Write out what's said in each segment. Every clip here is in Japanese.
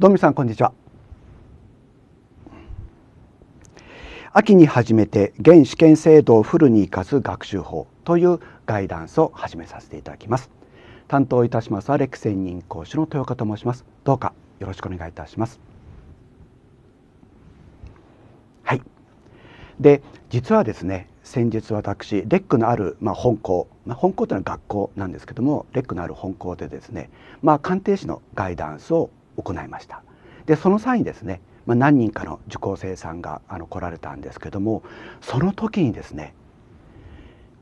どうみさんこんにちは秋に始めて現試験制度をフルに活かす学習法というガイダンスを始めさせていただきます担当いたしますアレック専任講師の豊岡と申しますどうかよろしくお願いいたしますはいで実はですね先日私レックのある、まあ、本校、まあ、本校というのは学校なんですけどもレックのある本校でですね、まあ、鑑定士のガイダンスを行いましたでその際にですね、まあ、何人かの受講生さんがあの来られたんですけどもその時にですね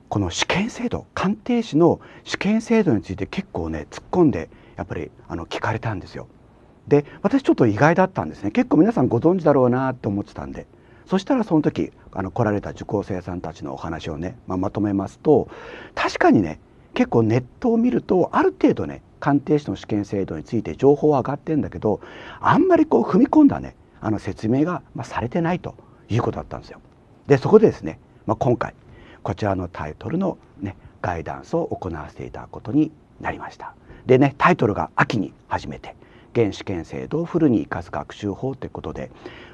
この試験制度鑑定士の試験制度について結構ね突っ込んでやっぱりあの聞かれたんですよ。で私ちょっと意外だったんですね結構皆さんご存知だろうなと思ってたんでそしたらその時あの来られた受講生さんたちのお話をね、まあ、まとめますと確かにね結構ネットを見るとある程度ね鑑定士の試験制度について情報は上がってんだけどあんまりこう踏み込んだねあの説明が、まされてないということだったんですよ。でそこでですね、まあ、今回こちらのタイトルの、ね、ガイダンスを行わせていただくことになりました。でねタイトルが秋に始めて原試験制度をフルに生かす学習法ということで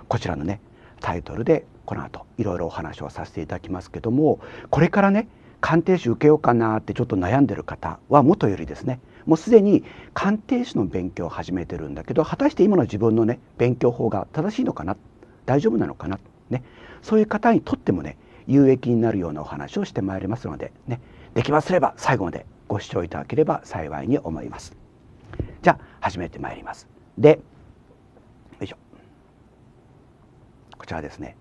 こちらのねタイトルでこの後いろいろお話をさせていただきますけどもこれからね鑑定士受けようかなってちょっと悩んでる方はもとよりですねもうすでに鑑定士の勉強を始めてるんだけど果たして今の自分のね勉強法が正しいのかな大丈夫なのかな、ね、そういう方にとってもね有益になるようなお話をしてまいりますので、ね、できますれば最後までご視聴いただければ幸いに思います。じゃあ始めてまいります。でよいしょこちらですね。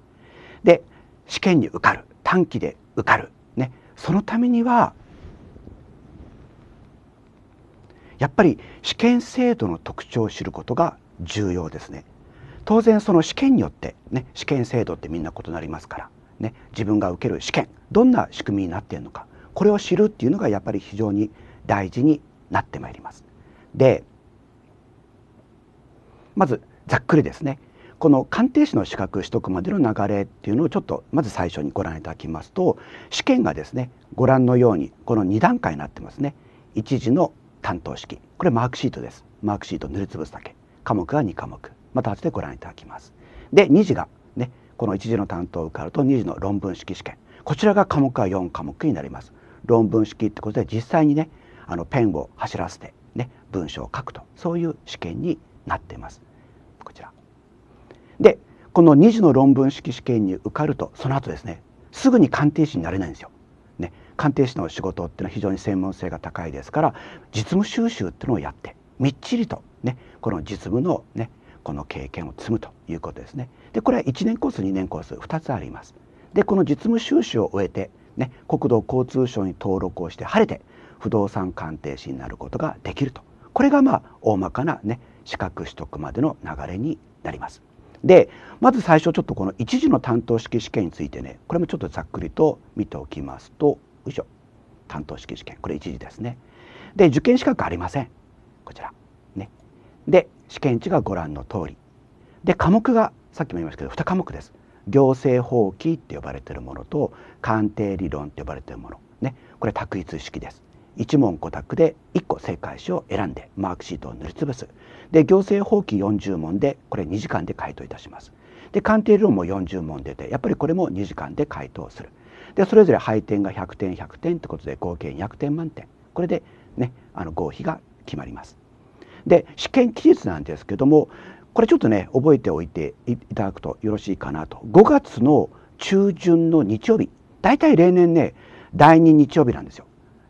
で試験に受かる短期で受かる、ね、そのためにはやっぱり試験制度の特徴を知ることが重要ですね当然その試験によってね試験制度ってみんな異なりますからね自分が受ける試験どんな仕組みになっているのかこれを知るっていうのがやっぱり非常に大事になってまいります。でまずざっくりですねこの鑑定士の資格取得までの流れっていうのをちょっとまず最初にご覧いただきますと試験がですねご覧のようにこの2段階になってますね。一時の担当式これマークシートですマークシート塗りつぶすだけ科目は2科目また後でご覧いただきますで2次がねこの1次の担当を受かると2次の論文式試験こちらが科目は4科目になります論文式ってことで実際にねあのペンを走らせてね文章を書くとそういう試験になっていますこちらでこの2次の論文式試験に受かるとその後ですねすぐに鑑定士になれないんですよ鑑定士の仕事っていうのは非常に専門性が高いですから実務収集っていうのをやってみっちりとねこの実務のねこの経験を積むということですね。でこれは1年コース2年コース2つあります。でこの実務収集を終えて、ね、国土交通省に登録をして晴れて不動産鑑定士になることができるとこれがまあ大まかな、ね、資格取得までの流れになります。でまず最初ちょっとこの一時の担当式試験についてねこれもちょっとざっくりと見ておきますとよいしょ担当式試験これ1時ですねで受験資格ありませんこちらねで試験値がご覧の通りで科目がさっきも言いましたけど2科目です行政法規って呼ばれてるものと鑑定理論って呼ばれてるものねこれ択一式です1問5択で1個正解詞を選んでマークシートを塗りつぶすで行政法規40問でこれ2時間で回答いたしますで鑑定理論も40問出てやっぱりこれも2時間で回答するでそれぞれ配点が100点100点ということで合計200点満点これで、ね、あの合否が決まります。で試験期日なんですけどもこれちょっとね覚えておいていただくとよろしいかなと5月の中旬の日曜日大体例年ね第2日曜日なんですよ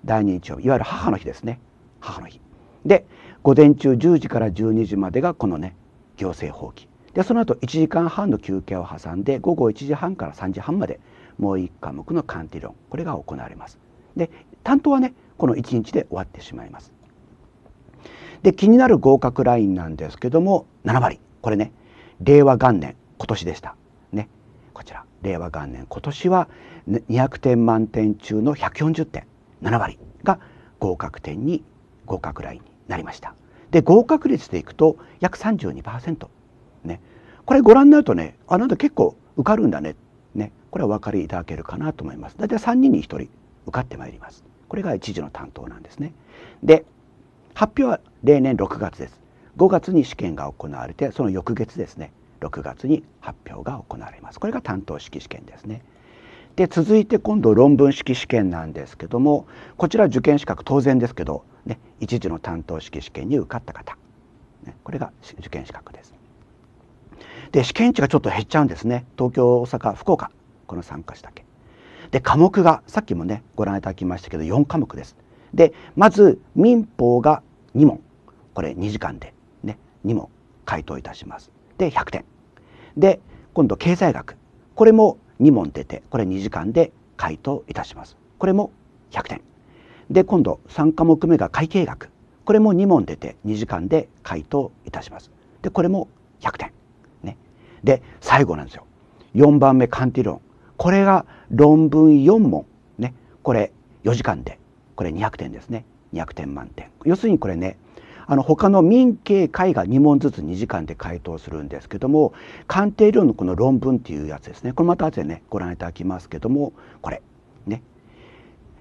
第2日曜日いわゆる母の日ですね母の日で午前中10時から12時までがこのね行政放棄でその後1時間半の休憩を挟んで午後1時半から3時半までもう1科目のカン論これが行われます。で担当はねこの1日で終わってしまいます。で気になる合格ラインなんですけども7割これね令和元年今年でした。ねこちら令和元年今年は200点満点中の140点7割が合格点に合格ラインになりました。で合格率でいくと約32%ねこれご覧になるとねあなんだ結構受かるんだねこれはお分かりいただけるかなと思います。大体3人に1人受かってまいります。これが知事の担当なんですね。で発表は例年6月です。5月に試験が行われてその翌月ですね6月に発表が行われます。これが担当式試験ですね。で続いて今度論文式試験なんですけどもこちら受験資格当然ですけど、ね、一時の担当式試験に受かった方、ね、これが受験資格です。で試験値がちょっと減っちゃうんですね東京大阪福岡この3箇所だけ。で科目がさっきもねご覧いただきましたけど4科目です。でまず民法が2問これ2時間でね2問回答いたします。で100点。で今度経済学これも2問出てこれ2時間で回答いたします。これも100点。で今度3科目目が会計学これも2問出て2時間で回答いたします。でこれも100点。ね、で最後なんですよ。4番目管理論これが論文4問ねこれ4時間でこれ200点ですね200点満点要するにこれねあの他の民経会が2問ずつ2時間で回答するんですけども鑑定量のこの論文っていうやつですねこれまた後でねご覧いただきますけどもこれね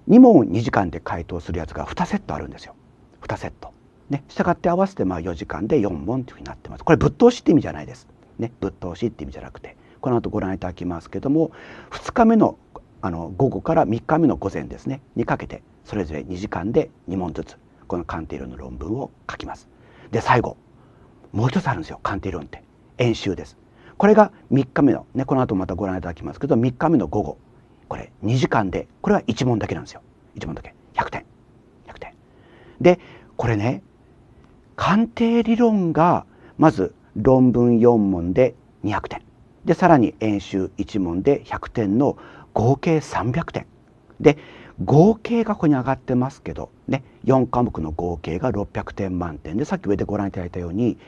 2問2時間で回答するやつが2セットあるんですよ2セット。ね、したがって合わせてまあ4時間で4問というふうになってます。これぶっ通しって意味じゃないです。ね、ぶっ通しって意味じゃなくてこの後ご覧いただきますけども2日目のあの午後から3日目の午前ですねにかけてそれぞれ2時間で2問ずつこの鑑定論の論文を書きます。で最後もう一つあるんですよ鑑定論って演習です。これが3日目の、ね、この後またご覧いただきますけど3日目の午後これ2時間でこれは1問だけなんですよ1問だけ100点100点。でこれね鑑定理論がまず論文4問で200点でさらに演習1問で100点の合計300点で合計がここに上がってますけどね4科目の合計が600点満点でさっき上でご覧いただいたように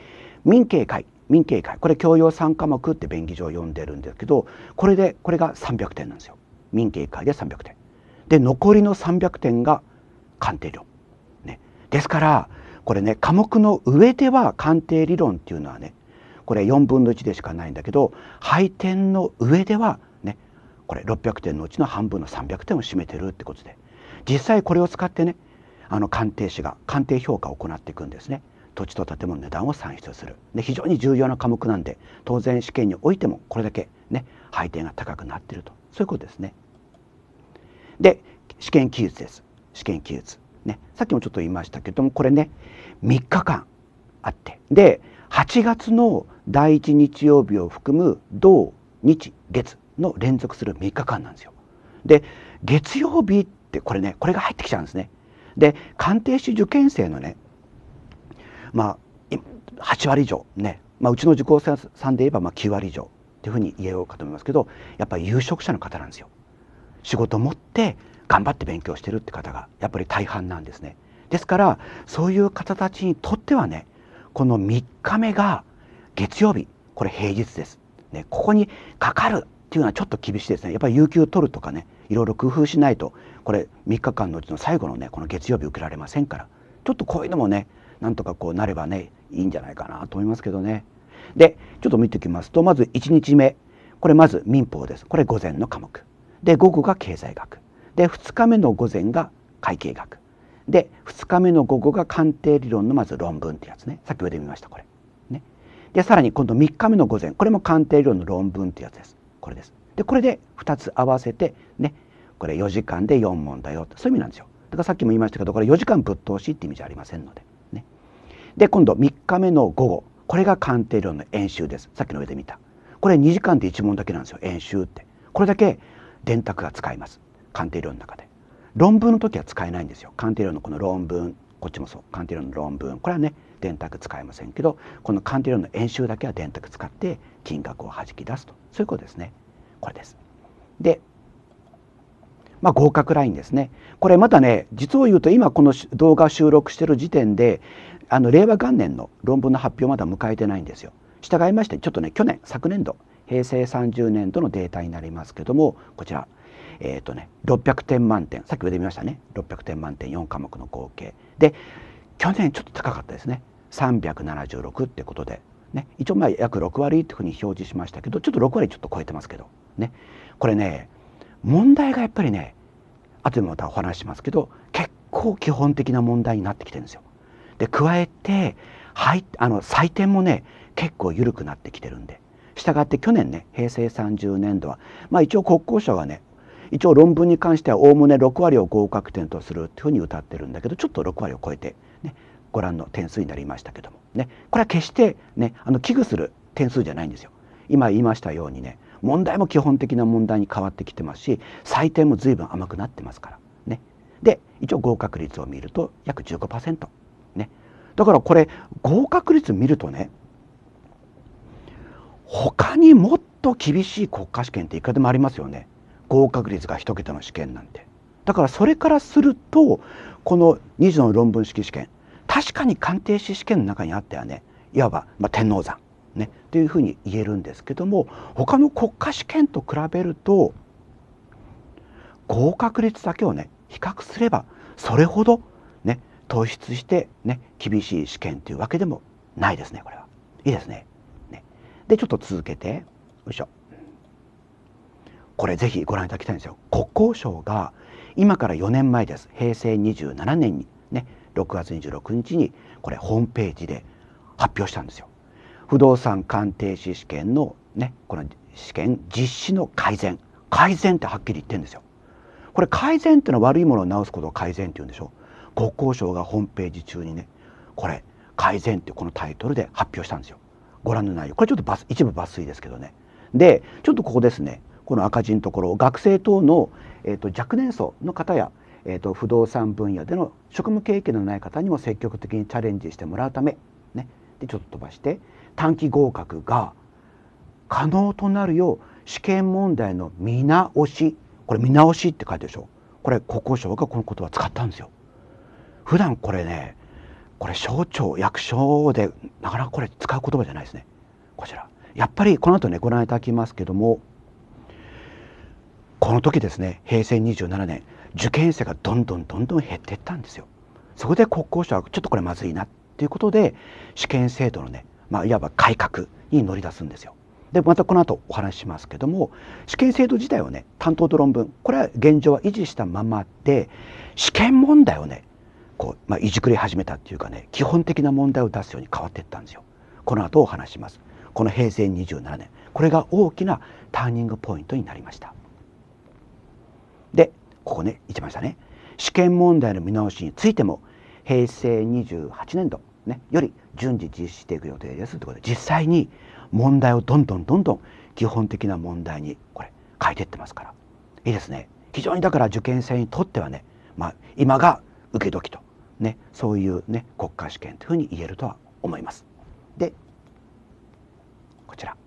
民警会民警会これ教養3科目って便宜上読んでるんですけどこれでこれが300点なんですよ民警会で300点で残りの300点が鑑定量、ね、ですからこれね科目の上では鑑定理論っていうのはねこれ4分の1でしかないんだけど配点の上ではねこれ600点のうちの半分の300点を占めてるってことで実際これを使ってねあの鑑定士が鑑定評価を行っていくんですね。土地と建物の値段を算出するで非常に重要な科目なんで当然試験においてもこれだけね配点が高くなっているとそういうことですね。で試験記述です試験記述、ね、さっきもちょっと言いましたけどもこれね3日間あってで8月の第一日曜日を含む同日月の連続する3日間なんですよ。で月曜日ってこれねこれが入ってきちゃうんですね。で鑑定士受験生のねまあ8割以上ね、まあ、うちの受講生さんで言えばまあ9割以上っていうふうに言えようかと思いますけどやっぱり有職者の方なんですよ。仕事を持って頑張って勉強してるって方がやっぱり大半なんですね。ですからそういう方たちにとってはねこの3日目が月曜日これ平日です、ね、ここにかかるっていうのはちょっと厳しいですねやっぱり有給取るとかねいろいろ工夫しないとこれ3日間のうちの最後のねこの月曜日受けられませんからちょっとこういうのもねなんとかこうなればねいいんじゃないかなと思いますけどね。でちょっと見ていきますとまず1日目これまず民法ですこれ午前の科目で午後が経済学で2日目の午前が会計学で2日目の午後が鑑定理論のまず論文ってやつねさっき上で見ましたこれ。でさらに今度3日目の午前これも鑑定量の論文っいうやつですこれですでこれで2つ合わせてねこれ4時間で4問だよそういう意味なんですよだからさっきも言いましたけどこれ4時間ぶっ通しって意味じゃありませんのでねで今度3日目の午後これが鑑定量の演習ですさっきの上で見たこれ2時間で1問だけなんですよ演習ってこれだけ電卓が使います鑑定量の中で論文の時は使えないんですよ鑑定量のこの論文こっちもそう鑑定量の論文これはね電卓使えませんけどこのカンテレオの円周だけは電卓使って金額をはじき出すとそういうことですねこれです。でまあ、合格ラインですねこれまたね実を言うと今この動画収録してる時点であの令和元年の論文の発表まだ迎えてないんですよ。従いましてちょっとね去年昨年度平成30年度のデータになりますけどもこちらえっ、ー、とね600点満点さっき上で見ましたね600点満点4科目の合計で去年ちょっと高かったですね376ってことで、ね、一応まあ約6割っていうふうに表示しましたけどちょっと6割ちょっと超えてますけどねこれね問題がやっぱりね後でまたお話しますけど結構基本的な問題になってきてるんですよ。で加えて、はい、あの採点もね結構緩くなってきてるんで従って去年ね平成30年度は、まあ、一応国交省はね一応論文に関してはおおむね6割を合格点とするっていうふうに歌ってるんだけどちょっと6割を超えてご覧の点数になりましたけどもねこれは決してねあの危惧する点数じゃないんですよ。今言いましたようにね問題も基本的な問題に変わってきてますし採点も随分甘くなってますから。ね、で一応合格率を見ると約15%。ね、だからこれ合格率見るとね他にもっと厳しい国家試験っていくらでもありますよね合格率が1桁の試験なんて。だからそれからするとこの2次の論文式試験確かに鑑定士試験の中にあってはねいわば、まあ、天王山、ね、というふうに言えるんですけども他の国家試験と比べると合格率だけをね比較すればそれほどね突出してね厳しい試験というわけでもないですねこれは。いいですね。ねでちょっと続けてよいしょ。これぜひご覧いただきたいんですよ。国交省が今から4年前です平成27年に6月26日にこれホームページで発表したんですよ。不動産鑑定士試験のねこの試験実施の改善改善ってはっきり言ってるんですよ。これ改善ってのは悪いものを直すことを改善って言うんでしょ国交省がホームページ中にねこれ改善ってこのタイトルで発表したんですよご覧の内容これちょっと一部抜粋ですけどねでちょっとここですねこの赤字のところ学生等の、えーと若年層の方やえーと、不動産分野での職務経験のない方にも積極的にチャレンジしてもらうため、ね、でちょっと飛ばして短期合格が可能となるよう試験問題の見直しこれ見直しって書いてるでしょこれ国交省がこの言葉使ったんですよ。普段これねこれ省庁役所でなかなかこれ使う言葉じゃないですねこちら。やっぱりこの後ねご覧いただきますけどもこの時ですね平成27年受験生がどんどんどんどん減っていったんですよ。そこで国交省はちょっとこれまずいなっていうことで試験制度のね、まあ、いわば改革に乗り出すんですよ。でまたこの後お話ししますけども試験制度自体をね担当と論文これは現状は維持したままで試験問題をねこう、まあ、いじくり始めたっていうかね基本的な問題を出すように変わっていったんですよ。この後お話します。この平成27年これが大きなターニングポイントになりました。でここね言ってましたね試験問題の見直しについても平成28年度、ね、より順次実施していく予定ですということで実際に問題をどんどんどんどん基本的な問題にこれ変えていってますからいいですね非常にだから受験生にとってはね、まあ、今が受け時と、ね、そういう、ね、国家試験というふうに言えるとは思います。でこちら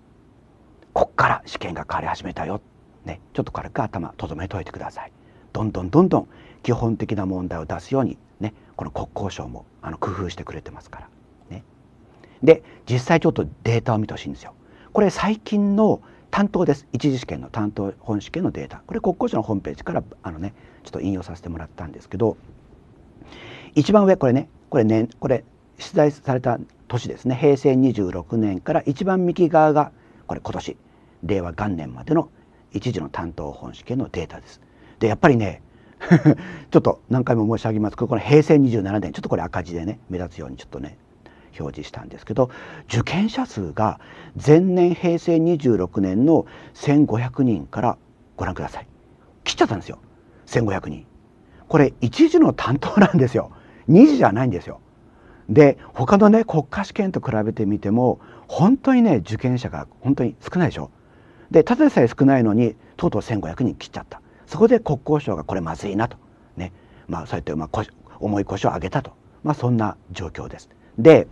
こっから試験が変わり始めたよ、ね、ちょっと軽く頭とどめといてください。どんどんどんどん基本的な問題を出すように、ね、この国交省もあの工夫してくれてますから。ね、で実際ちょっとデータを見てほしいんですよ。これ最近の担当です一次試験の担当本試験のデータこれ国交省のホームページからあのねちょっと引用させてもらったんですけど一番上これねこれねこれ出題された年ですね平成26年から一番右側がこれ今年令和元年までの一次の担当本試験のデータです。でやっぱりね ちょっと何回も申し上げますけどこの平成27年ちょっとこれ赤字でね目立つようにちょっとね表示したんですけど受験者数が前年平成26年の1,500人からご覧ください切っちゃったんですよ1,500人これ一時の担当なんですよ2時じゃないんですよで他のね国家試験と比べてみても本当にね受験者が本当に少ないでしょでただでさえ少ないのにとうとう1,500人切っちゃったそこで国交省がこれまずいなと、ねまあ、そうやってまあ重い腰を上げたと、まあ、そんな状況です。で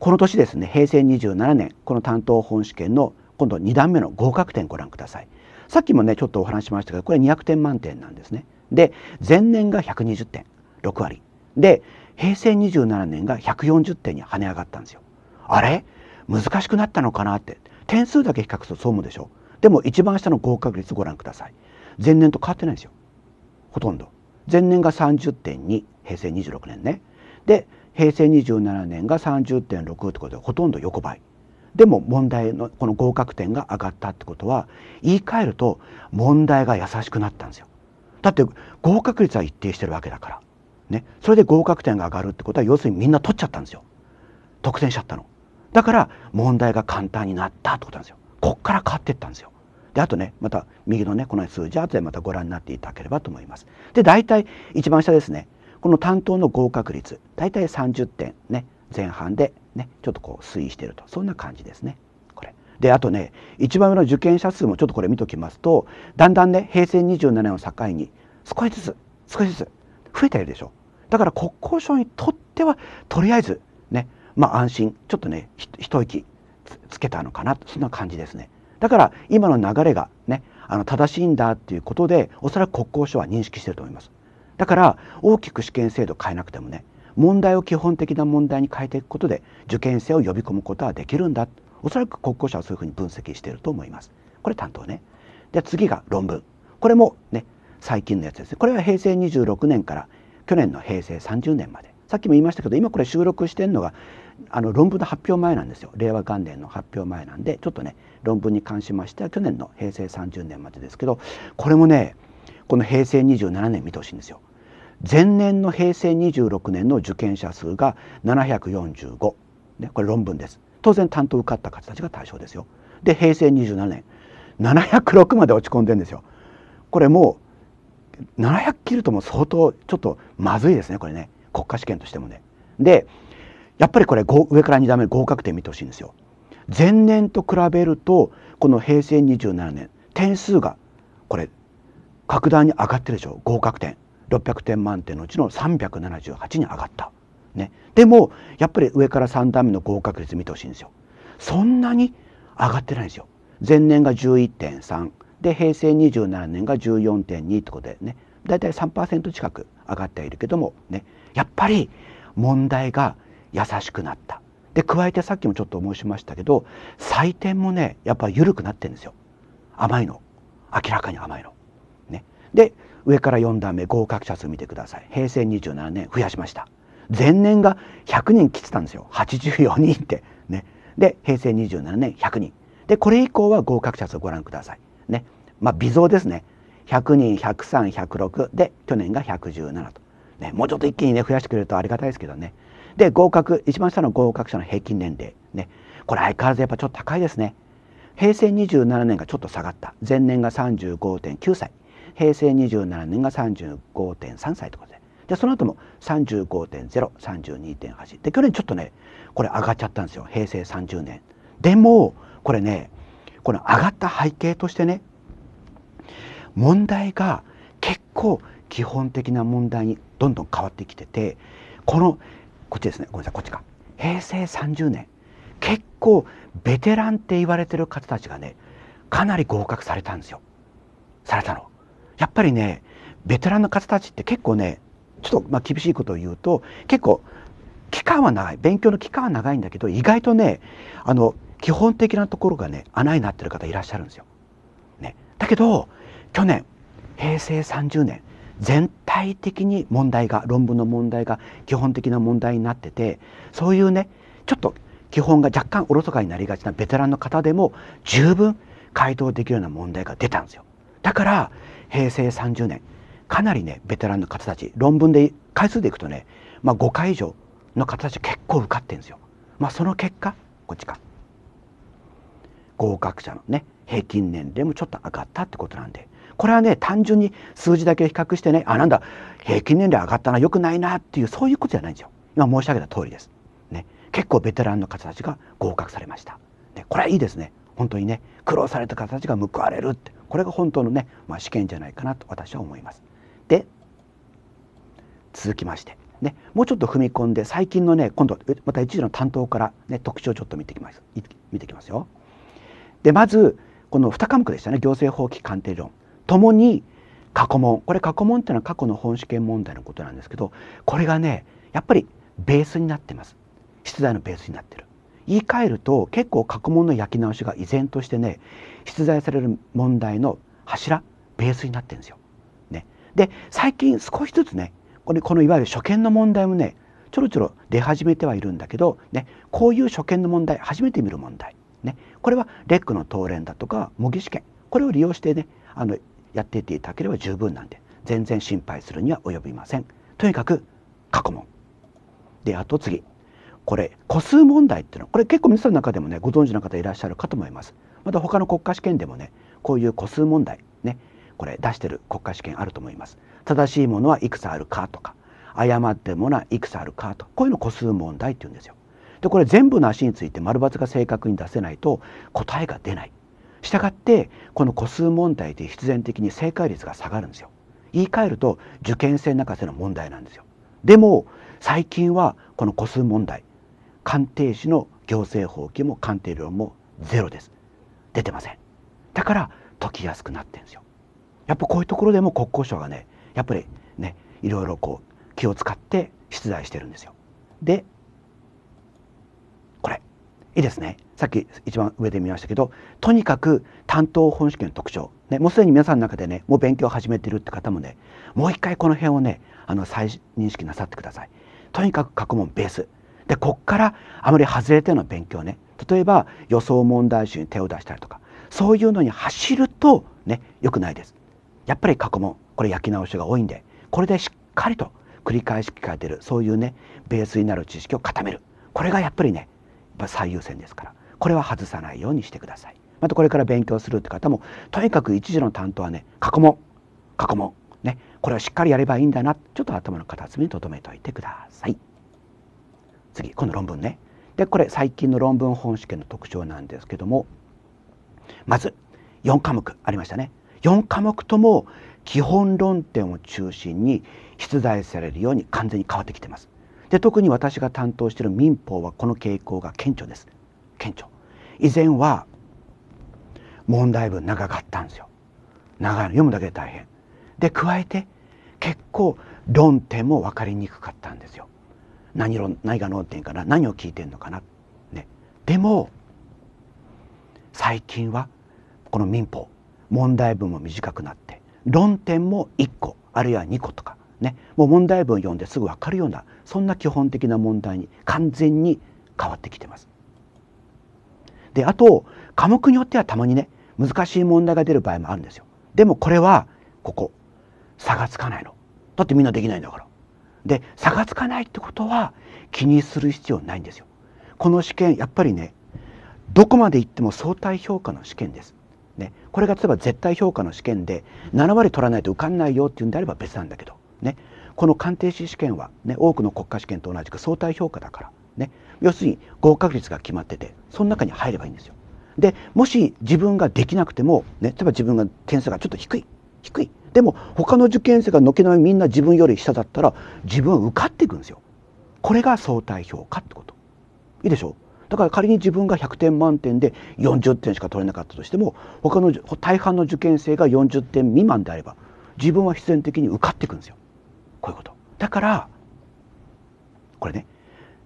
この年ですね平成27年この担当本試験の今度2段目の合格点ご覧ください。さっきもねちょっとお話しましたけどこれ200点満点なんですね。で前年が120点6割で平成27年が140点に跳ね上がったんですよ。あれ難しくなったのかなって点数だけ比較するとそう思うでしょう。でも一番下の合格率ご覧ください。前年と変わってないんですよほとんど前年が30.2平成26年ねで平成27年が30.6ってことでほとんど横ばいでも問題のこの合格点が上がったってことは言い換えると問題が優しくなったんですよだって合格率は一定してるわけだからねそれで合格点が上がるってことは要するにみんな取っちゃったんですよ得点しちゃったのだから問題が簡単になったってことなんですよこっから変わってったんですよであとねまた右のねこの数字後でまたご覧になっていただければと思います。で大体一番下ですねこの担当の合格率大体30点ね前半でねちょっとこう推移しているとそんな感じですね。これであとね一番上の受験者数もちょっとこれ見ときますとだんだんね平成27年を境に少しずつ少しずつ増えているでしょだから国交省にとってはとりあえずねまあ安心ちょっとね一息つけたのかなそんな感じですね。だから今の流れがねあの正しいんだっていうことでおそらく国交省は認識してると思いますだから大きく試験制度変えなくてもね問題を基本的な問題に変えていくことで受験生を呼び込むことはできるんだおそらく国交省はそういうふうに分析していると思いますこれ担当ねで次が論文これもね最近のやつですねこれは平成26年から去年の平成30年までさっきも言いましたけど今これ収録してるのがあの論文の発表前なんですよ令和元年の発表前なんでちょっとね論文に関しましては去年の平成30年までですけどこれもねこの平成27年見てほしいんですよ。前年の平成26年の受験者数が745、ね、これ論文です当然担当受かった方たちが対象ですよで平成27年706まで落ち込んでんですよこれもう700切るとも相当ちょっとまずいですねこれね国家試験としてもねでやっぱりこれ上から2段目合格点見てほしいんですよ前年と比べるとこの平成27年点数がこれ格段に上がってるでしょ合格点600点満点のうちの378に上がった。ね、でもやっぱり上から3段目の合格率見てほしいんですよ。そんなに上がってないんですよ。前年が11.3で平成27年が14.2ってことでねだいたい3%近く上がっているけどもねやっぱり問題が優しくなったで加えてさっきもちょっと申しましたけど採点もねやっぱ緩くなってるんですよ甘いの明らかに甘いの。ね、で上から4段目合格者数見てください平成27年増やしました前年が100人来てたんですよ84人ってねで平成27年100人でこれ以降は合格者数ご覧くださいねまあ微増ですね100人103106で去年が117と、ね、もうちょっと一気にね増やしてくれるとありがたいですけどねで合格一番下の合格者の平均年齢ねこれ相変わらずやっぱちょっと高いですね平成27年がちょっと下がった前年が35.9歳平成27年が35.3歳ということででその後も35.032.8で去年ちょっとねこれ上がっちゃったんですよ平成30年でもこれねこの上がった背景としてね問題が結構基本的な問題にどんどん変わってきててこのこっちですねごめんなさいこっちか平成30年結構ベテランって言われてる方たちがねかなり合格されたんですよされたのやっぱりねベテランの方たちって結構ねちょっとまあ厳しいことを言うと結構期間は長い勉強の期間は長いんだけど意外とねあの基本的なところがね穴になってる方いらっしゃるんですよ。ね、だけど去年平成30年全体的に問題が論文の問題が基本的な問題になっててそういうねちょっと基本が若干おろそかになりがちなベテランの方でも十分回答できるような問題が出たんですよ。だから平成30年かなりねベテランの方たち論文で回数でいくとね、まあ、5回以上の方たち結構受かってるんですよ。まあ、その結果こっちか合格者のね平均年齢もちょっと上がったってことなんでこれはね単純に数字だけ比較してねあなんだ平均年齢上がったな良くないなっていうそういうことじゃないんですよ今申し上げた通りです、ね、結構ベテランの方たちが合格されました、でこれはいいですね本当にね苦労された方たちが報われるってこれが本当のね、まあ、試験じゃないかなと私は思いますで続きましてね、もうちょっと踏み込んで最近のね今度また一時の担当から、ね、特徴をちょっと見てきます見てきますよ。でまずこの2科目でしたね行政法規鑑定論共に過去問これ過去問っていうのは過去の本試験問題のことなんですけどこれがねやっぱりベースになってます出題のベースになってる言い換えると結構過去問の焼き直しが依然としてね出題される問題の柱ベースになってるんですよ。ね、で最近少しずつねこれこのいわゆる初見の問題もねちょろちょろ出始めてはいるんだけど、ね、こういう初見の問題初めて見る問題、ね、これはレックの答練だとか模擬試験これを利用してねあのやっていていただければ十分なんで全然心配するには及びませんとにかく過去問であと次これ個数問題っていうのはこれ結構皆さんの中でもねご存知の方いらっしゃるかと思いますまた他の国家試験でもねこういう個数問題ねこれ出してる国家試験あると思います正しいものはいくつあるかとか誤ってるものはいくつあるかとこういうの個数問題って言うんですよでこれ全部の足について丸抜が正確に出せないと答えが出ないしたがってこの個数問題って必然的に正解率が下がるんですよ。言い換えると受験生泣かせの問題なんですよ。でも最近はこの個数問題鑑定士の行政法規も鑑定量もゼロです。出てません。だから解きやすくなってるんですよ。やっぱこういうところでも国交省がねやっぱりねいろいろこう気を使って出題してるんですよ。でいいですねさっき一番上で見ましたけどとにかく担当本試験の特徴、ね、もうすでに皆さんの中でねもう勉強を始めてるって方もねもう一回この辺をねあの再認識なさってください。とにかく過去問ベースでこっからあまり外れての勉強ね例えば予想問題集に手を出したりとかそういうのに走るとね良くないです。やっぱり過去問これ焼き直しが多いんでこれでしっかりと繰り返し聞かれてるそういうねベースになる知識を固めるこれがやっぱりね最優先ですからこれは外さないようにしてくださいまたこれから勉強するって方もとにかく一時の担当はね過去問過去問ねこれをしっかりやればいいんだなちょっと頭の片隅に留めておいてください次この論文ねでこれ最近の論文本試験の特徴なんですけどもまず4科目ありましたね4科目とも基本論点を中心に出題されるように完全に変わってきてますで特に私が担当している民法はこの傾向が顕著です顕著以前は問題文長かったんですよ長いの読むだけで大変で加えて結構論点も分かりにくかったんですよ何論何が論点かな何を聞いてんのかなねでも最近はこの民法問題文も短くなって論点も1個あるいは2個とかね、もう問題文読んですぐ分かるようなそんな基本的な問題に完全に変わってきてます。であと科目によってはたまにね難しい問題が出る場合もあるんですよ。でもこれはここ差がつかないの。だってみんなできないんだから。で差がつかないってことは気にする必要ないんですよ。この試験やっぱりねどこまで行っても相対評価の試験です。ね、これが例えば絶対評価の試験で7割取らないと受かんないよっていうんであれば別なんだけどね、この鑑定士試験は、ね、多くの国家試験と同じく相対評価だから、ね、要するに合格率が決まっててその中に入ればいいんですよ。でもし自分ができなくても、ね、例えば自分が点数がちょっと低い低いでも他の受験生が軒並みみんな自分より下だったら自分は受かっていくんですよ。これが相対評価ってこと。いいでしょうだから仮に自分が100点満点で40点しか取れなかったとしても他の大半の受験生が40点未満であれば自分は必然的に受かっていくんですよ。こういうこと。だから、これね、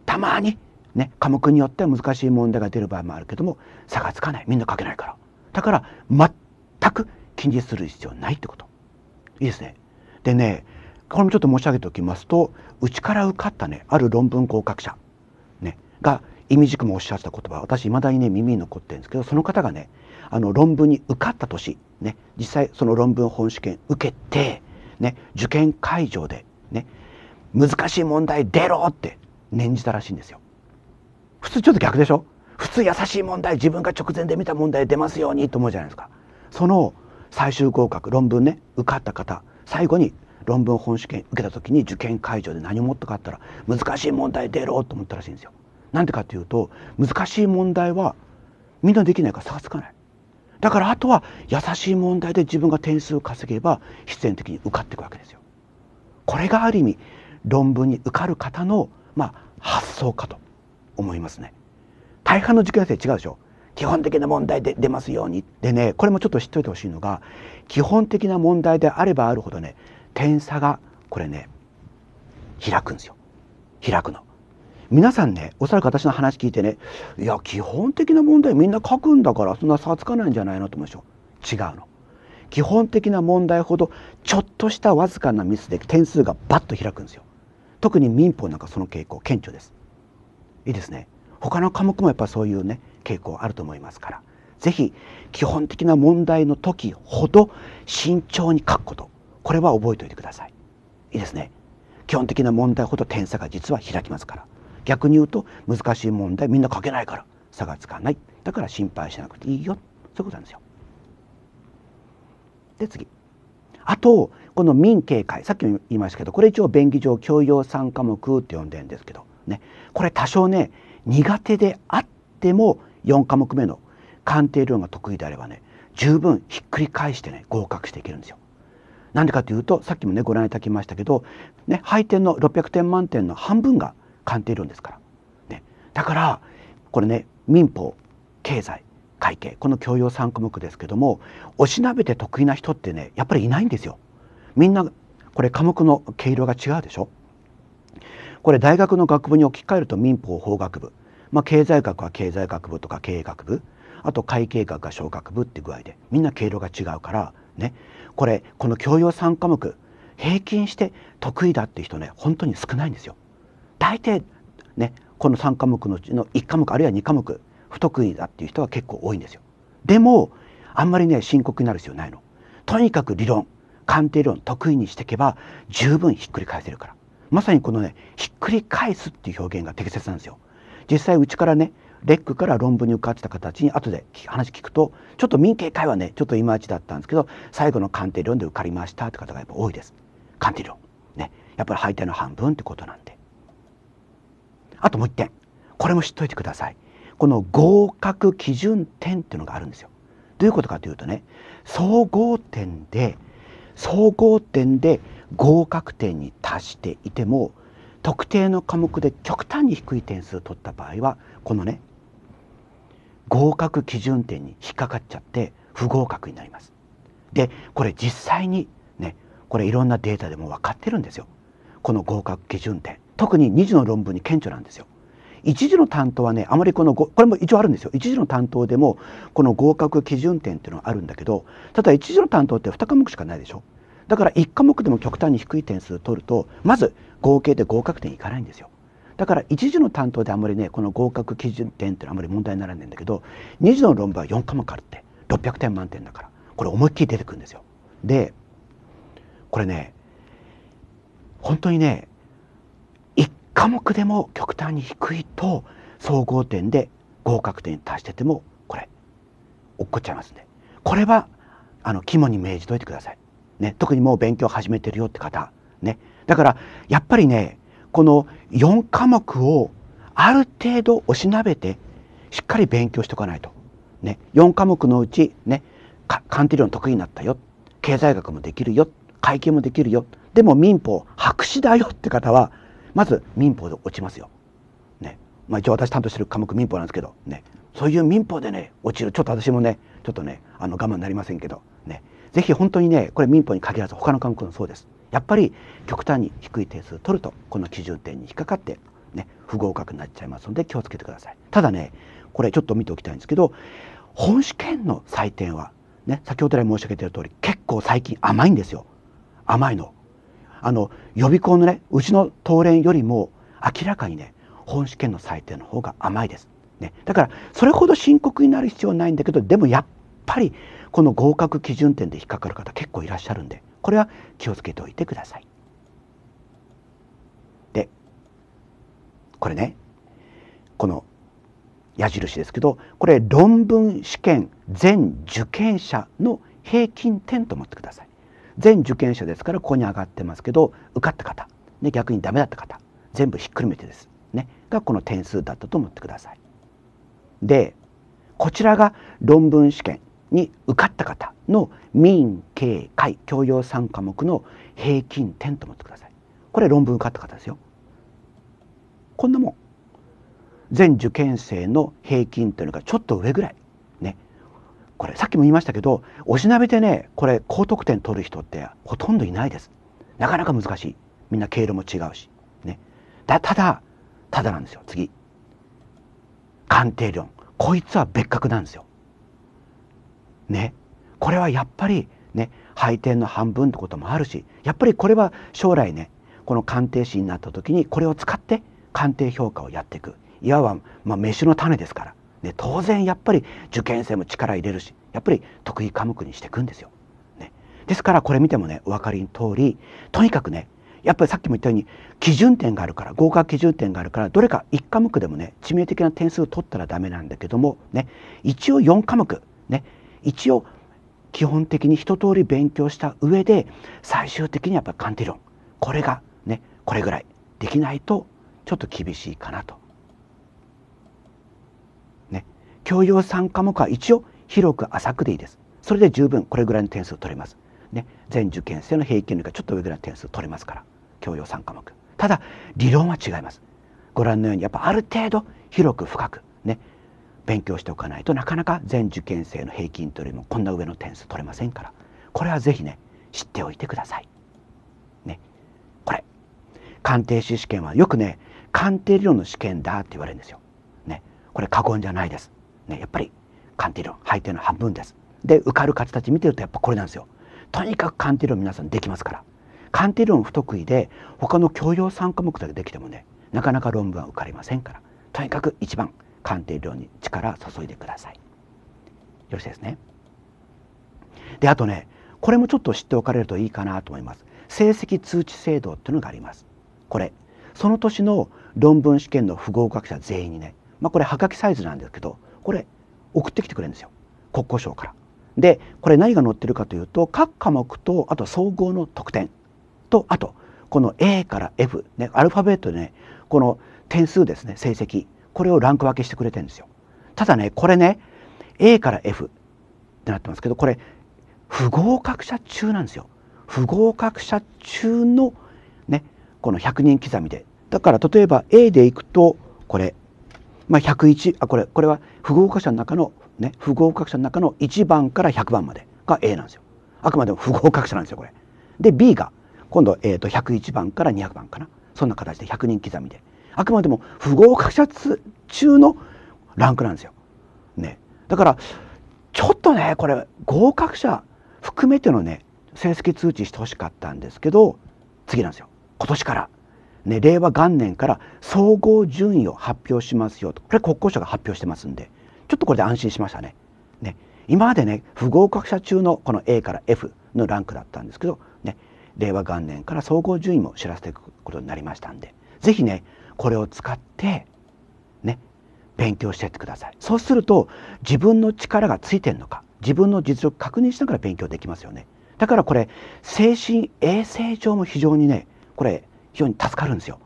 たまに、ね、科目によっては難しい問題が出る場合もあるけども、差がつかない。みんな書けないから。だから、全く気にする必要ないってこと。いいですね。でね、これもちょっと申し上げておきますと、うちから受かったね、ある論文合格者、ね、が、意味軸もおっしゃってた言葉、私、未だにね、耳に残ってるんですけど、その方がね、あの、論文に受かった年、ね、実際その論文本試験受けて、ね、受験会場でね、難しい問題出ろって念じたらしいんですよ。普通ちょっと逆でしょ普通優しい問題自分が直前で見た問題出ますようにと思うじゃないですか。その最終合格論文ね受かった方最後に論文本試験受けた時に受験会場で何をもっとかあったら難しい問題出ろと思ったらしいんですよ。なんでかっていうと難しい問題はみんなできないから差がつかない。だからあとは優しい問題で自分が点数稼げば必然的に受かっていくわけですよ。これがある意味論文に受かる方の、まあ、発想かと思いますね。大半の受験生違うでしょ基本的な問題で出ますようにでねこれもちょっと知っといてほしいのが基本的な問題であればあるほどね点差がこれね開くんですよ開くの。皆さんねおそらく私の話聞いてねいや基本的な問題みんな書くんだからそんな差つかないんじゃないのと思うでしょ違うの。基本的な問題ほどちょっとしたわずかなミスで点数がバッと開くんですよ特に民法なんかその傾向顕著ですいいですね他の科目もやっぱそういうね傾向あると思いますから是非基本的な問題の時ほど慎重に書くことこれは覚えておいてくださいいいですね基本的な問題ほど点差が実は開きますから逆に言うと難しい問題みんな書けないから差がつかないだから心配しなくていいよそういうことなんですよで次あとこの民警会さっきも言いましたけどこれ一応便宜上教養3科目って呼んでるんですけどねこれ多少ね苦手であっても4科目目の鑑定量が得意であればね十分ひっくり返してね合格していけるんですよ。なんでかというとさっきもねご覧いただきましたけど、ね、配点の600点満点の半分が鑑定量ですから、ね、だからこれね民法経済会計この教養3項目ですけどもおしなべて得意な人ってねやっぱりいないんですよ。みんなこれ科目の毛色が違うでしょこれ大学の学部に置き換えると民法法学部、まあ、経済学は経済学部とか経営学部あと会計学が小学部って具合でみんな経路が違うからねこれこの教養3科目平均して得意だって人ね本当に少ないんですよ。大抵ねこの3科目のうちの1科目あるいは2科目不得意だっていう人は結構多いんですよ。でもあんまりね深刻になる必要ないの。とにかく理論鑑定論得意にしていけば十分ひっくり返せるからまさにこのねひっくり返すっていう表現が適切なんですよ。実際うちからねレックから論文に受かってた形に後で話聞くとちょっと民警会はねちょっといまいちだったんですけど最後の鑑定論で受かりましたって方がやっぱ多いです鑑定論ねやっぱり敗退の半分ってことなんであともう一点これも知っといてくださいこの合格基準点っていうのがあるんですよ。どういうことかというとね総合点で総合点で合格点に達していても特定の科目で極端に低い点数を取った場合はこのね合格基準点に引っかかっちゃって不合格になります。でこれ実際にねこれいろんなデータでも分かってるんですよこの合格基準点特に2次の論文に顕著なんですよ。一時の担当はねあまりこのこれも一応あるんですよ一時の担当でもこの合格基準点っていうのはあるんだけどただ一時の担当って2科目しかないでしょだから1科目でも極端に低い点数取るとまず合計で合格点いかないんですよだから一時の担当であんまりねこの合格基準点っていうのはあまり問題にならないんだけど二次の論文は4科目あるって600点満点だからこれ思いっきり出てくるんですよでこれね本当にね科目でも極端に低いと総合点で合格点に達しててもこれ落っこっちゃいますんでこれはあの肝に銘じといてください。ね、特にもう勉強始めてるよって方。ね、だからやっぱりねこの4科目をある程度おしなべてしっかり勉強しておかないと。ね、4科目のうち、ね、カンティ得意になったよ経済学もできるよ会計もできるよでも民法白紙だよって方はまず民法で落ちますよ。ね。まあ一応私担当してる科目民法なんですけど、ね。そういう民法でね、落ちる。ちょっと私もね、ちょっとね、あの我慢なりませんけど、ね。ぜひ本当にね、これ民法に限らず他の科目もそうです。やっぱり極端に低い点数取ると、この基準点に引っかかって、ね、不合格になっちゃいますので気をつけてください。ただね、これちょっと見ておきたいんですけど、本試験の採点は、ね、先ほど来申し上げている通り、結構最近甘いんですよ。甘いの。あの予備校のねうちの当連よりも明らかにね本試験の採点の方が甘いです。ね、だからそれほど深刻になる必要はないんだけどでもやっぱりこの合格基準点で引っかかる方結構いらっしゃるんでこれは気をつけておいてください。でこれねこの矢印ですけどこれ論文試験全受験者の平均点と思ってください。全受験者ですからここに上がってますけど受かった方、ね、逆にダメだった方全部ひっくるめてです、ね、がこの点数だったと思ってください。でこちらが論文試験に受かった方の民経会教養3科目の平均点と思ってください。これ論文受かった方ですよ。こんなもん全受験生の平均というのがちょっと上ぐらいこれさっきも言いましたけどおしなべてねこれ高得点取る人ってほとんどいないですなかなか難しいみんな経路も違うしねだただただなんですよ次鑑定論こいつは別格なんですよねこれはやっぱりね配点の半分ってこともあるしやっぱりこれは将来ねこの鑑定士になった時にこれを使って鑑定評価をやっていくいわば、まあ、飯の種ですからね、当然やっぱり受験生も力入れるしやっぱり得意科目にしていくんですよ。ね、ですからこれ見てもねお分かりの通りとにかくねやっぱりさっきも言ったように基準点があるから合格基準点があるからどれか1科目でもね致命的な点数を取ったらダメなんだけどもね一応4科目ね一応基本的に一通り勉強した上で最終的にやっぱり鑑定論これがねこれぐらいできないとちょっと厳しいかなと教養3科目は一応広く浅くでいいですそれで十分これぐらいの点数を取れますね全受験生の平均よりかちょっと上ぐらいの点数取れますから教養3科目ただ理論は違いますご覧のようにやっぱある程度広く深くね勉強しておかないとなかなか全受験生の平均とよりもこんな上の点数取れませんからこれは是非ね知っておいてください。ねこれ鑑定士試験はよくね鑑定理論の試験だって言われるんですよ。ねこれ過言じゃないです。ね、やっぱり鑑定テ入っンいてるの半分です。で受かる方たち見てるとやっぱこれなんですよ。とにかく鑑定テ皆さんできますから。鑑定テ不得意で他の教養3科目だけできてもねなかなか論文は受かりませんからとにかく一番鑑定量に力注いでくださいよろしいですねであとねこれもちょっと知っておかれるといいかなと思います成績通知制度っていうのがありますこれその年の論文試験の不合格者全員にねまあこれはがきサイズなんですけどこれ送ってきてくれるんですよ国交省から。でこれ何が載ってるかというと各科目とあと総合の得点とあとこの A から F、ね、アルファベットでねこの点数ですね成績これをランク分けしてくれてるんですよ。ただねこれね A から F ってなってますけどこれ不合格者中なんですよ。不合格者中のねこの100人刻みでだから例えば A でいくとこれまあ、101あこれこれは不合格者の中のね不合格者の中の1番から100番までが A なんですよあくまでも不合格者なんですよこれで B が今度、えーと、101番から200番かなそんな形で100人刻みであくまでも不合格者中のランクなんですよ、ね、だからちょっとねこれ合格者含めてのね成績通知してほしかったんですけど次なんですよ今年からね、令和元年から総合順位を発表しますよとこれ国交省が発表してますんでちょっとこれで安心しましたね。ね今までね不合格者中のこの A から F のランクだったんですけど、ね、令和元年から総合順位も知らせていくことになりましたんで是非ねこれを使ってね勉強してってください。そうすると自分の力がついてるのか自分の実力確認しながら勉強できますよね。だからこれ精神衛生上も非常にねこれ常に助かるんですよ。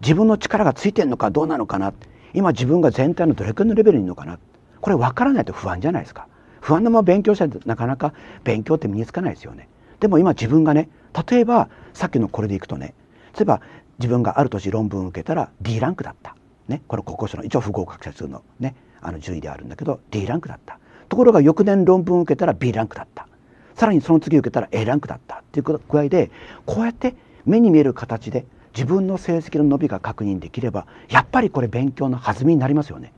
自分の力がついてるのかどうなのかな今自分が全体のどれくらいのレベルにいるのかなこれ分からないと不安じゃないですか不安なまま勉強してなかなか勉強って身につかないですよねでも今自分がね例えばさっきのこれでいくとね例えば自分がある年論文を受けたら D ランクだった、ね、これ国交省の一応不合格者数の,、ね、あの順位であるんだけど D ランクだったところが翌年論文を受けたら B ランクだったさらにその次受けたら A ランクだったっていう具合でこうやって目に見える形で自分の成績の伸びが確認できればやっぱりこれ勉強の弾みになりますよね。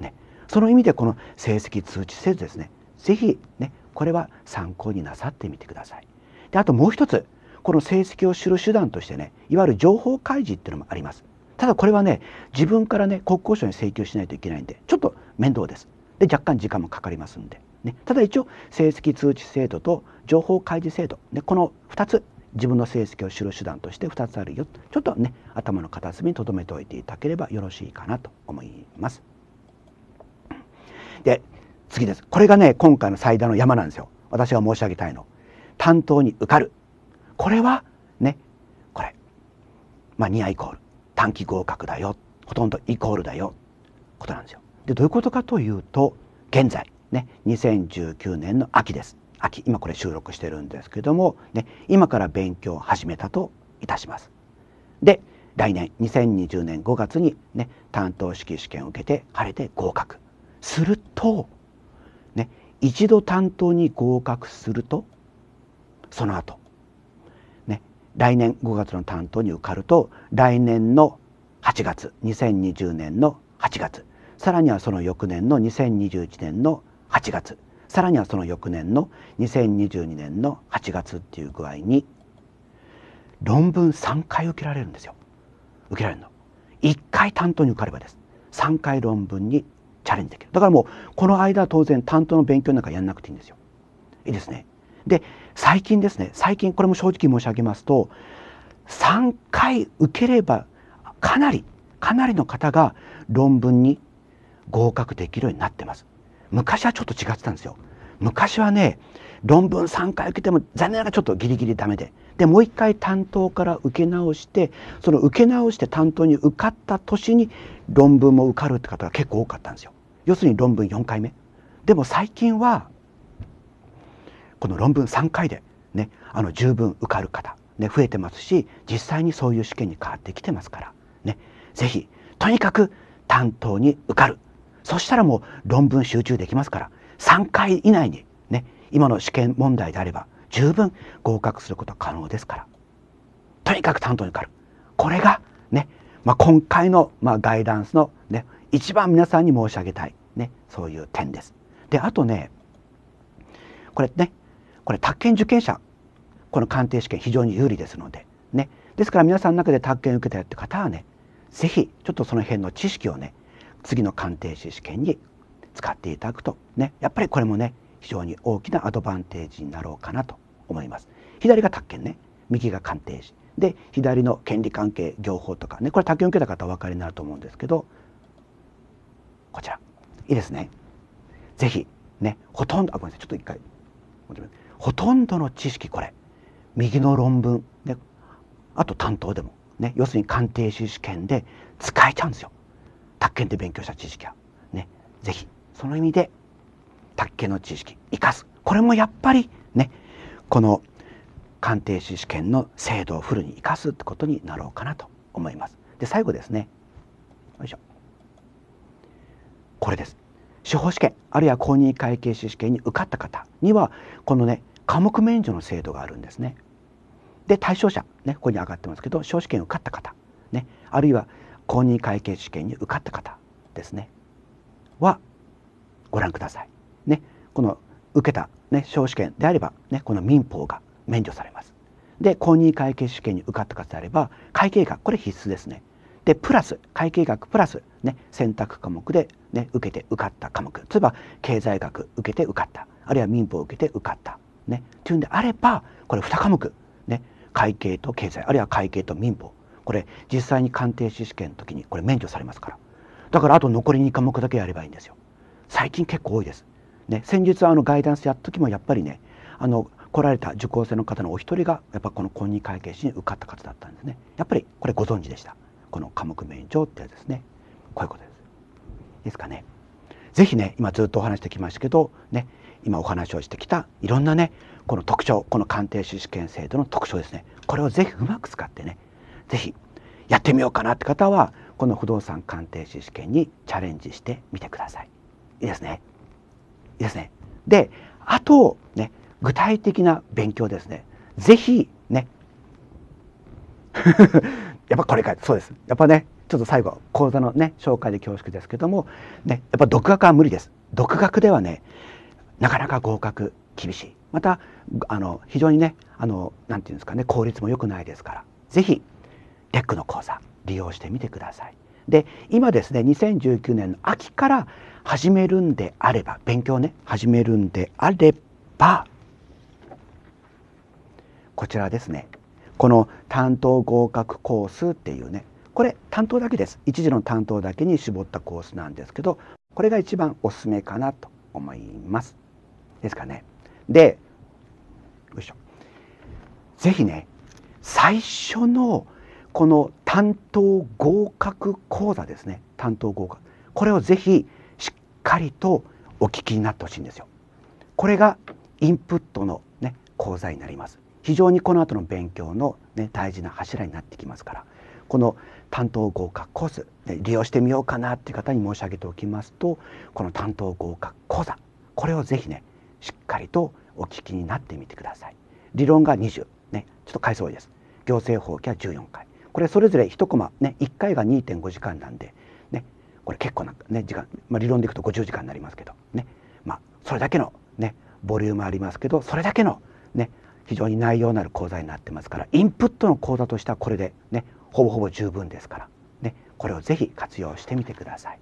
ねその意味でこの成績通知制度ですね是非ねこれは参考になさってみてください。であともう一つこの成績を知る手段としてねいわゆる情報開示っていうのもあります。ただこれはね自分からね国交省に請求しないといけないんでちょっと面倒です。で若干時間もかかりますんで。ね、ただ一応成績通知制度と情報開示制度、ね、この2つ自分の成績を知る手段として2つあるよちょっとね頭の片隅に留めておいていただければよろしいかなと思います。で次ですこれがね今回の最大の山なんですよ私が申し上げたいの。担当に受かるこれはねこれまあニアイコール短期合格だよほとんどイコールだよことなんですよ。でどういうことかというと現在ね2019年の秋です。秋今これ収録してるんですけども、ね、今から勉強を始めたといたします。で来年2020年5月に、ね、担当式試験を受けて晴れて合格すると、ね、一度担当に合格するとその後、ね、来年5月の担当に受かると来年の8月2020年の8月さらにはその翌年の2021年の8月さらにはその翌年の2022年の8月っていう具合に論文3回受けられるんですよ受けられるの1回担当に受かればです3回論文にチャレンジできるだからもうこの間は当然担当の勉強なんかやんなくていいんですよいいですねで最近ですね最近これも正直申し上げますと3回受ければかなりかなりの方が論文に合格できるようになってます昔はちょっと違ってたんですよ。昔はね論文3回受けても残念ながらちょっとギリギリダメででもう一回担当から受け直してその受け直して担当に受かった年に論文も受かるって方が結構多かったんですよ。要するに論文4回目。でも最近はこの論文3回で、ね、あの十分受かる方、ね、増えてますし実際にそういう試験に変わってきてますから、ね、ぜひとにかく担当に受かる。そしたらもう論文集中できますから3回以内にね今の試験問題であれば十分合格することは可能ですからとにかく担当にかかるこれがね、まあ、今回の、まあ、ガイダンスの、ね、一番皆さんに申し上げたい、ね、そういう点です。であとねこれねこれ宅建受験者この鑑定試験非常に有利ですのでねですから皆さんの中で宅建受けたよって方はね是非ちょっとその辺の知識をね次の鑑定士試験に使っていただくとねやっぱりこれもね非常に大きなアドバンテージになろうかなと思います。左が宅建ね右が鑑定士で左の権利関係業法とかねこれ宅建受けた方お分かりになると思うんですけどこちらいいですね。是非ねほとんどあごめんなさいちょっと一回ほとんどの知識これ右の論文、ね、あと担当でも、ね、要するに鑑定士試験で使えちゃうんですよ。宅建で勉強した知識はね是非その意味で宅建の知識生かすこれもやっぱりねこの鑑定士試験の制度をフルに生かすってことになろうかなと思います。で最後ですねよいしょこれです。司法試験あるいは公認会計士試験に受かった方にはこのね科目免除の制度があるんですね。で対象者ねここに上がってますけど司法試験受かった方ねあるいは公認会計試験に受かった方ですねはご覧ください。ね、この受けた、ね、小試験であれば、ね、この民法が免除されます。で公認会計試験に受かった方であれば会計学これ必須ですね。でプラス会計学プラス、ね、選択科目で、ね、受けて受かった科目例えば経済学受けて受かったあるいは民法を受けて受かった、ね、というんであればこれ2科目、ね、会計と経済あるいは会計と民法これ実際に鑑定士試験の時にこれ免除されますからだからあと残り2科目だけやればいいんですよ最近結構多いです、ね、先日あのガイダンスやった時もやっぱりねあの来られた受講生の方のお一人がやっぱこの公認会計士に受かった方だったんですねやっぱりこれご存知でしたこの科目免除ってやつですねこういうことですですかね是非ね今ずっとお話してきましたけどね今お話をしてきたいろんなねこの特徴この鑑定士試験制度の特徴ですねこれを是非うまく使ってね是非やってみようかなって方はこの不動産鑑定士試験にチャレンジしてみてください。いいですね。いいですね。であとね具体的な勉強ですね。ぜひね やっぱこれからそうです。やっぱねちょっと最後講座のね紹介で恐縮ですけどもねやっぱ独学は無理です。独学ではねなかなか合格厳しい。またあの非常にねあのなんていうんですかね効率も良くないですからぜひテックの講座利用してみてください。で今ですね2019年の秋から始めるんであれば勉強ね始めるんであればこちらですねこの担当合格コースっていうねこれ担当だけです一時の担当だけに絞ったコースなんですけどこれが一番おすすめかなと思いますですかねでよいしょ是非ね最初のこの担当合格講座ですね担当合格これをぜひしっかりとお聞きになってほしいんですよ。これがインプットの、ね、講座になります。非常にこの後の勉強の、ね、大事な柱になってきますからこの担当合格コース、ね、利用してみようかなっていう方に申し上げておきますとこの担当合格講座これをぜひねしっかりとお聞きになってみてください。理論が20、ね、ちょっと回数多いです。行政法規は14回これそれぞれ1コマ、ね、1回が2.5時間なんで、ね、これ結構な、ね、時間、まあ、理論でいくと50時間になりますけど、ねまあ、それだけの、ね、ボリュームありますけどそれだけの、ね、非常に内容のある講座になってますからインプットの講座としてはこれで、ね、ほぼほぼ十分ですから、ね、これをぜひ活用してみてください。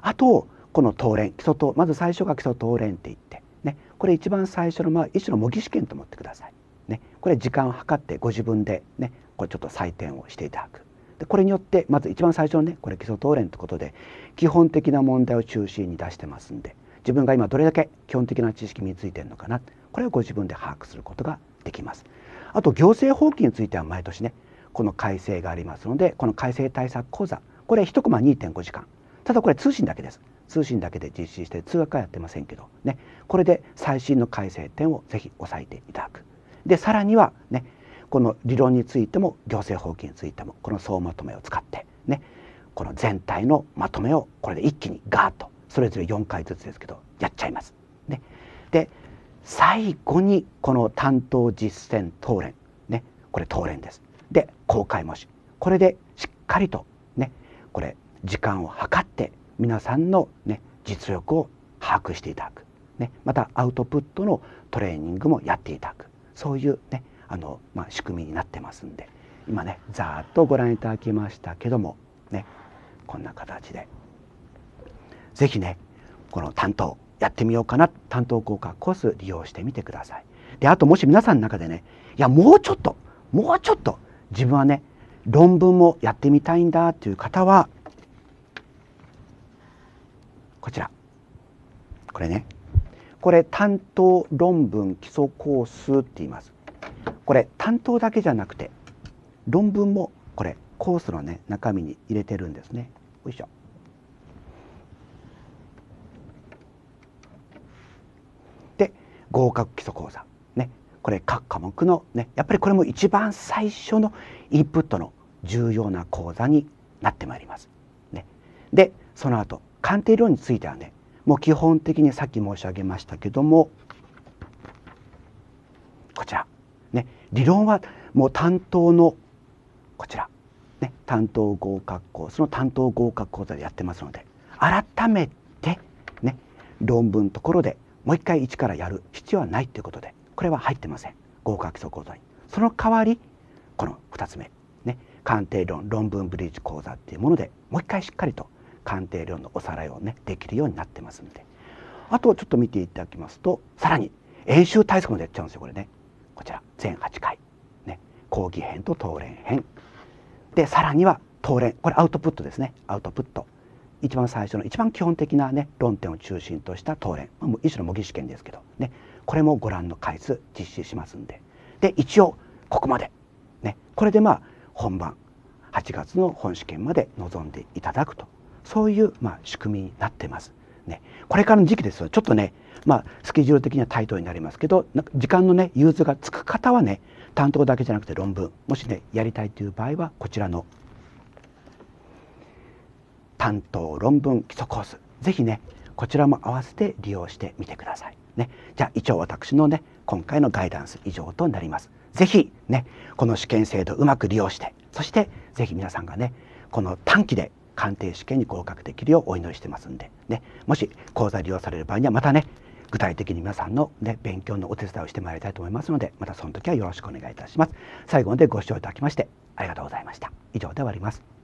あとこの当連基礎とまず最初が基礎東連って言って、ね、これ一番最初の、まあ、一種の模擬試験と思ってください。ね、これ時間を計ってご自分で、ね、これちょっと採点をしていただく。でこれによってまず一番最初のねこれ基礎答練ということで基本的な問題を中心に出してますんで自分が今どれだけ基本的な知識身についてるのかなこれをご自分で把握することができます。あと行政法規については毎年ねこの改正がありますのでこの改正対策講座これ1コマ2.5時間ただこれ通信だけです通信だけで実施して通学はやってませんけどねこれで最新の改正点をぜひ押さえていただくでさらにはねこの理論についても行政法規についてもこの総まとめを使ってねこの全体のまとめをこれで一気にガーッとそれぞれ4回ずつですけどやっちゃいます。ね、で最後にこの担当実践答練ねこれ答練です。で公開模試これでしっかりとねこれ時間を計って皆さんの、ね、実力を把握していただく、ね、またアウトプットのトレーニングもやっていただくそういうねあの、まあ、仕組みになってますんで今ねざっとご覧いただきましたけどもねこんな形で是非ねこの担当やってみようかな担当効果コース利用してみてください。であともし皆さんの中でねいやもうちょっともうちょっと自分はね論文もやってみたいんだという方はこちらこれねこれ担当論文基礎コースって言いますこれ担当だけじゃなくて論文もこれコースのね中身に入れてるんですね。よいしょ。で合格基礎講座ねこれ各科目のねやっぱりこれも一番最初のインプットの重要な講座になってまいります。ね、でその後鑑定量についてはねもう基本的にさっき申し上げましたけどもこちらね、理論はもう担当のこちら、ね、担当合格校その担当合格講座でやってますので改めて、ね、論文のところでもう一回一からやる必要はないということでこれは入ってません合格基礎講座に。その代わりこの2つ目、ね、鑑定論論文ブリッジ講座っていうものでもう一回しっかりと鑑定論のおさらいをねできるようになってますんであとちょっと見ていただきますとさらに演習対策もやっちゃうんですよこれねこちら全8回、ね、講義編と当連編でさらには当連これアウトプットですねアウトプット一番最初の一番基本的な、ね、論点を中心とした当連一種の模擬試験ですけど、ね、これもご覧の回数実施しますんでで一応ここまで、ね、これでまあ本番8月の本試験まで臨んでいただくとそういうまあ仕組みになってます。ね、これからの時期ですよちょっとね、まあ、スケジュール的にはタイトになりますけど時間のね融通がつく方はね担当だけじゃなくて論文もしねやりたいという場合はこちらの担当論文基礎コース是非ねこちらも合わせて利用してみてください。ね、じゃあ一応私のね今回のガイダンス以上となります。ぜひねこの試験制度うまく利用してそして是非皆さんがねこの短期で鑑定試験に合格できるようお祈りしてますんで、ね、もし講座利用される場合にはまたね具体的に皆さんの、ね、勉強のお手伝いをしてまいりたいと思いますのでまたその時はよろしくお願いいたします。最後までご視聴いただきましてありがとうございました。以上で終わります。